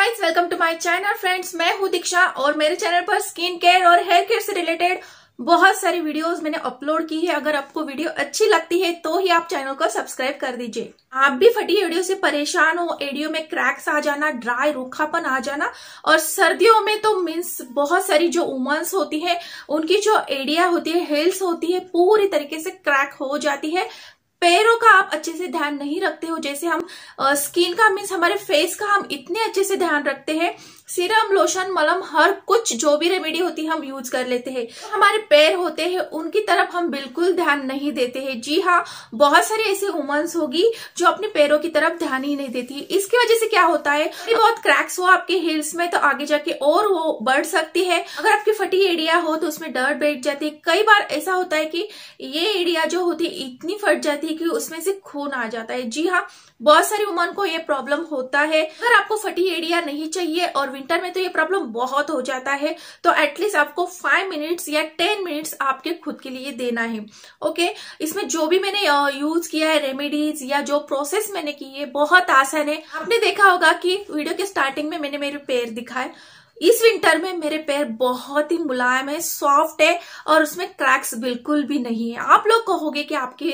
guys welcome to my channel friends मैं हूँ दीक्षा और मेरे चैनल पर स्किन केयर और हेयर केयर से रिलेटेड बहुत सारी वीडियोस मैंने अपलोड की है अगर आपको वीडियो अच्छी लगती है तो ही आप चैनल को सब्सक्राइब कर दीजिए आप भी फटी एडियो से परेशान हो एडियो में क्रैक्स आ जाना ड्राई रूखापन आ जाना और सर्दियों में तो मीन्स बहुत सारी जो उमन्स होती है उनकी जो एडिया होती है हिल्स होती है पूरी तरीके से क्रैक हो जाती है पैरों का आप अच्छे से ध्यान नहीं रखते हो जैसे हम स्किन का मीन्स हमारे फेस का हम इतने अच्छे से ध्यान रखते हैं सीरम लोशन मलम हर कुछ जो भी रेमेडी होती है हम यूज कर लेते हैं तो हमारे पैर होते हैं उनकी तरफ हम बिल्कुल ध्यान नहीं देते हैं जी हाँ बहुत सारी ऐसी वुमन्स होगी जो अपने पैरों की तरफ ध्यान ही नहीं देती इसकी वजह से क्या होता है बहुत क्रैक्स हो आपके हिल्स में तो आगे जाके और वो बढ़ सकती है अगर आपकी फटी एरिया हो तो उसमें डर बैठ जाती है कई बार ऐसा होता है की ये एरिया जो होती है इतनी फट जाती है है कि उसमें से खून आ जाता है जी हाँ बहुत सारी उमन को ये प्रॉब्लम होता है अगर आपको फटी एरिया नहीं चाहिए और विंटर में तो ये प्रॉब्लम बहुत हो जाता है तो एटलीस्ट आपको फाइव मिनट्स या टेन मिनट्स आपके खुद के लिए देना है ओके इसमें जो भी मैंने यूज किया है रेमेडीज या जो प्रोसेस मैंने की है बहुत आसान है आपने देखा होगा कि वीडियो के स्टार्टिंग में मैंने मेरे पैर दिखाए इस विंटर में मेरे पैर बहुत ही मुलायम है सॉफ्ट है और उसमें क्रैक्स बिल्कुल भी नहीं है आप लोग कहोगे कि आपके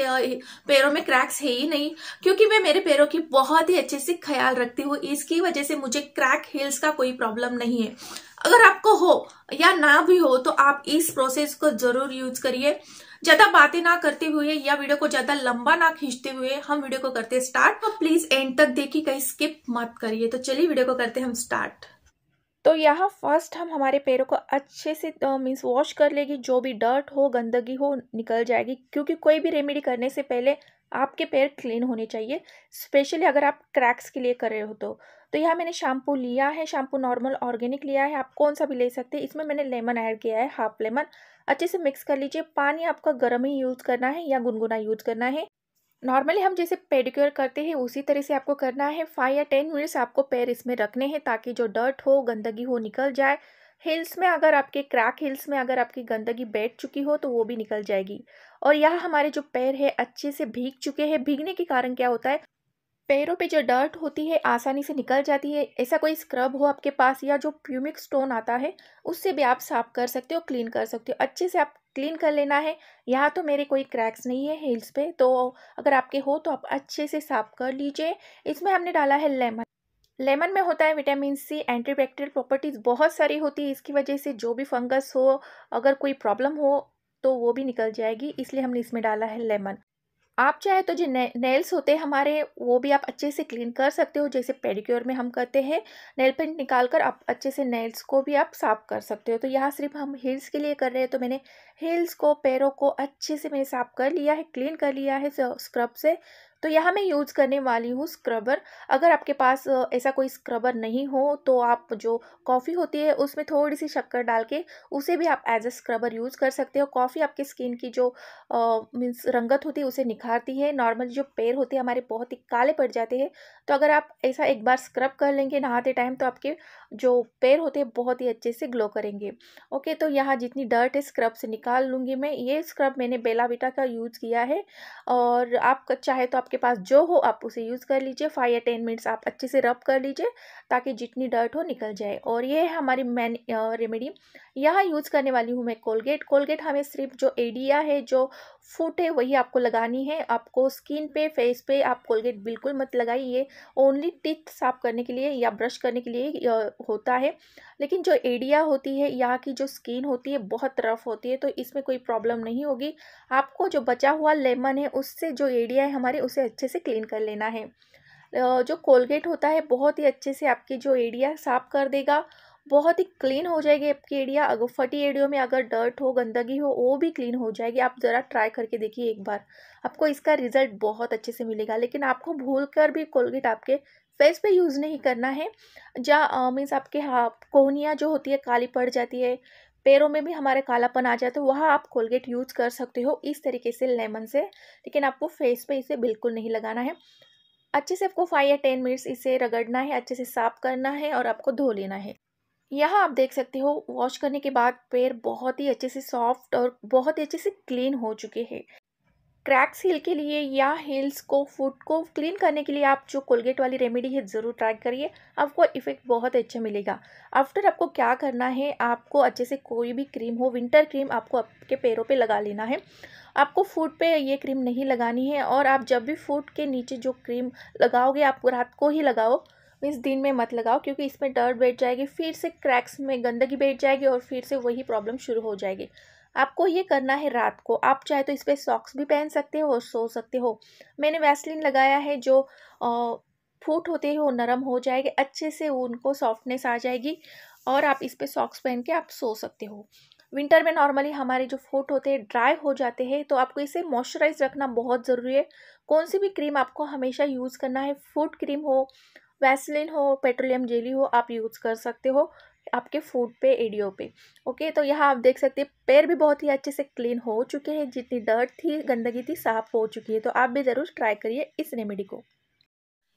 पैरों में क्रैक्स है ही नहीं क्योंकि मैं मेरे पैरों की बहुत ही अच्छे से ख्याल रखती हूँ इसकी वजह से मुझे क्रैक हिल्स का कोई प्रॉब्लम नहीं है अगर आपको हो या ना भी हो तो आप इस प्रोसेस को जरूर यूज करिए ज्यादा बातें ना करते हुए या वीडियो को ज्यादा लंबा ना खींचते हुए हम वीडियो को करते स्टार्ट तो प्लीज एंड तक देखिए कहीं स्किप मत करिए तो चलिए वीडियो को करते हम स्टार्ट यहाँ फर्स्ट हम हमारे पैरों को अच्छे से मीन्स वॉश कर लेगी जो भी डर्ट हो गंदगी हो निकल जाएगी क्योंकि कोई भी रेमेडी करने से पहले आपके पैर क्लीन होने चाहिए स्पेशली अगर आप क्रैक्स के लिए कर रहे हो तो तो यहाँ मैंने शैम्पू लिया है शैम्पू नॉर्मल ऑर्गेनिक लिया है आप कौन सा भी ले सकते हैं इसमें मैंने लेमन ऐड किया है हाफ लेमन अच्छे से मिक्स कर लीजिए पानी आपका गर्म ही यूज़ करना है या गुनगुना यूज़ करना है नॉर्मली हम जैसे पेडिक्योर करते हैं उसी तरह से आपको करना है फाइव या टेन मिनट्स आपको पैर इसमें रखने हैं ताकि जो डर्ट हो गंदगी हो निकल जाए हिल्स में अगर आपके क्रैक हिल्स में अगर आपकी गंदगी बैठ चुकी हो तो वो भी निकल जाएगी और यह हमारे जो पैर है अच्छे से भीग चुके हैं भीगने के कारण क्या होता है पैरों पे जो डर्ट होती है आसानी से निकल जाती है ऐसा कोई स्क्रब हो आपके पास या जो प्यूमिक स्टोन आता है उससे भी आप साफ कर सकते हो क्लीन कर सकते हो अच्छे से आप क्लीन कर लेना है यहाँ तो मेरे कोई क्रैक्स नहीं है हील्स पे तो अगर आपके हो तो आप अच्छे से साफ कर लीजिए इसमें हमने डाला है लेमन लेमन में होता है विटामिन सी एंटीबैक्टीरियल प्रॉपर्टीज़ बहुत सारी होती है इसकी वजह से जो भी फंगस हो अगर कोई प्रॉब्लम हो तो वो भी निकल जाएगी इसलिए हमने इसमें डाला है लेमन आप चाहे तो जो ने, नेल्स होते हैं हमारे वो भी आप अच्छे से क्लीन कर सकते हो जैसे पेडिक्योर में हम करते हैं नेल पेंट निकाल कर आप अच्छे से नेल्स को भी आप साफ़ कर सकते हो तो यहाँ सिर्फ हम हील्स के लिए कर रहे हैं तो मैंने हील्स को पैरों को अच्छे से मैंने साफ़ कर लिया है क्लीन कर लिया है स्क्रब से तो यहाँ मैं यूज़ करने वाली हूँ स्क्रबर अगर आपके पास ऐसा कोई स्क्रबर नहीं हो तो आप जो कॉफ़ी होती है उसमें थोड़ी सी शक्कर डाल के उसे भी आप एज अ स्क्रबर यूज़ कर सकते हो कॉफ़ी आपके स्किन की जो मीन्स रंगत होती है उसे निखारती है नॉर्मल जो पैर होते हैं हमारे बहुत ही काले पड़ जाते हैं तो अगर आप ऐसा एक बार स्क्रब कर लेंगे नहाते टाइम तो आपके जो पैर होते हैं बहुत ही अच्छे से ग्लो करेंगे ओके तो यहाँ जितनी डर्ट है स्क्रब से निकाल लूँगी मैं ये स्क्रब मैंने बेलाविटा का यूज़ किया है और आप चाहे तो आपके आपके पास जो हो आप उसे यूज़ कर लीजिए फाइव या टेन मिनट्स आप अच्छे से रब कर लीजिए ताकि जितनी डर्ट हो निकल जाए और ये है हमारी मैन रेमेडी यहाँ यूज़ करने वाली हूँ मैं कोलगेट कोलगेट हमें सिर्फ जो एडिया है जो फूट है वही आपको लगानी है आपको स्किन पे फेस पे आप कोलगेट बिल्कुल मत लगाइए ओनली टिथ साफ करने के लिए या ब्रश करने के लिए होता है लेकिन जो एडिया होती है यहाँ की जो स्किन होती है बहुत रफ होती है तो इसमें कोई प्रॉब्लम नहीं होगी आपको जो बचा हुआ लेमन है उससे जो एडिया है हमारे उस उसे अच्छे से क्लीन कर लेना है जो कोलगेट होता है बहुत ही अच्छे से आपकी जो एरिया साफ़ कर देगा बहुत ही क्लीन हो जाएगी आपकी एरिया अगर फटी एरियो में अगर डर्ट हो गंदगी हो वो भी क्लीन हो जाएगी आप ज़रा ट्राई करके देखिए एक बार आपको इसका रिज़ल्ट बहुत अच्छे से मिलेगा लेकिन आपको भूल कर भी कोलगेट आपके फेस पे यूज़ नहीं करना है जहाँ मीन्स आपके हाँ कोहनियाँ जो होती है काली पड़ जाती है पैरों में भी हमारे कालापन आ जाता तो है वहाँ आप कोलगेट यूज़ कर सकते हो इस तरीके से लेमन से लेकिन आपको फेस पे इसे बिल्कुल नहीं लगाना है अच्छे से आपको फाइव या टेन मिनट्स इसे रगड़ना है अच्छे से साफ करना है और आपको धो लेना है यहाँ आप देख सकते हो वॉश करने के बाद पैर बहुत ही अच्छे से सॉफ्ट और बहुत ही अच्छे से क्लीन हो चुके हैं क्रैक्स हिल के लिए या हिल्स को फूड को क्लीन करने के लिए आप जो कोलगेट वाली रेमेडी है ज़रूर ट्राई करिए आपको इफ़ेक्ट बहुत अच्छा मिलेगा आफ्टर आपको क्या करना है आपको अच्छे से कोई भी क्रीम हो विंटर क्रीम आपको आपके पैरों पे लगा लेना है आपको फुट पे ये क्रीम नहीं लगानी है और आप जब भी फुट के नीचे जो क्रीम लगाओगे आप रात को ही लगाओ इस दिन में मत लगाओ क्योंकि इसमें डर्ट बैठ जाएगी फिर से क्रैक्स में गंदगी बैठ जाएगी और फिर से वही प्रॉब्लम शुरू हो जाएगी आपको ये करना है रात को आप चाहे तो इस पर सॉक्स भी पहन सकते हो और सो सकते हो मैंने वैसलिन लगाया है जो फूट होते ही वो नरम हो जाएगी अच्छे से उनको सॉफ्टनेस आ जाएगी और आप इस पर सॉक्स पहन के आप सो सकते हो विंटर में नॉर्मली हमारे जो फूट होते हैं ड्राई हो जाते हैं तो आपको इसे मॉइस्चराइज रखना बहुत ज़रूरी है कौन सी भी क्रीम आपको हमेशा यूज़ करना है फूट क्रीम हो वैसलिन हो पेट्रोलियम जेली हो आप यूज़ कर सकते हो आपके फूड पे एडियो पे ओके तो यहाँ आप देख सकते हैं पैर भी बहुत ही अच्छे से क्लीन हो चुके हैं जितनी डर्ट थी गंदगी थी साफ़ हो चुकी है तो आप भी ज़रूर ट्राई करिए इस रेमेडी को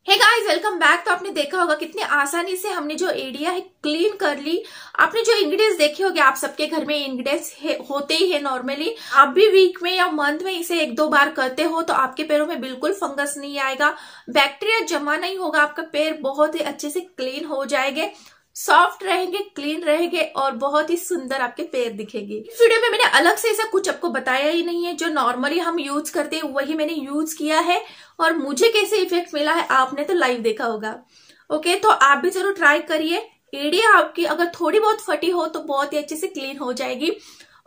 हे गाइस वेलकम बैक तो आपने देखा होगा कितने आसानी से हमने जो एरिया है क्लीन कर ली आपने जो इंग्रेडिएंट्स देखे होंगे आप सबके घर में इंग्रेडिएंट्स होते ही है नॉर्मली आप भी वीक में या मंथ में इसे एक दो बार करते हो तो आपके पैरों में बिल्कुल फंगस नहीं आएगा बैक्टीरिया जमा नहीं होगा आपका पैर बहुत ही अच्छे से क्लीन हो जाएंगे सॉफ्ट रहेंगे क्लीन रहेंगे और बहुत ही सुंदर आपके पैर दिखेंगे इस वीडियो में मैंने अलग से ऐसा कुछ आपको बताया ही नहीं है जो नॉर्मली हम यूज करते हैं वही मैंने यूज किया है और मुझे कैसे इफेक्ट मिला है आपने तो लाइव देखा होगा ओके तो आप भी जरूर ट्राई करिए एडिया आपकी अगर थोड़ी बहुत फटी हो तो बहुत ही अच्छे से क्लीन हो जाएगी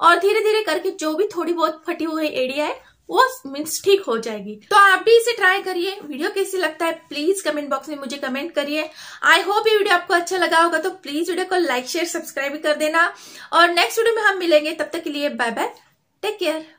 और धीरे धीरे करके जो भी थोड़ी बहुत फटी हुई एडिया है वो मीन्स ठीक हो जाएगी तो आप भी इसे ट्राई करिए वीडियो कैसी लगता है प्लीज कमेंट बॉक्स में मुझे कमेंट करिए आई होप ये वीडियो आपको अच्छा लगा होगा तो प्लीज वीडियो को लाइक शेयर सब्सक्राइब कर देना और नेक्स्ट वीडियो में हम मिलेंगे तब तक के लिए बाय बाय टेक केयर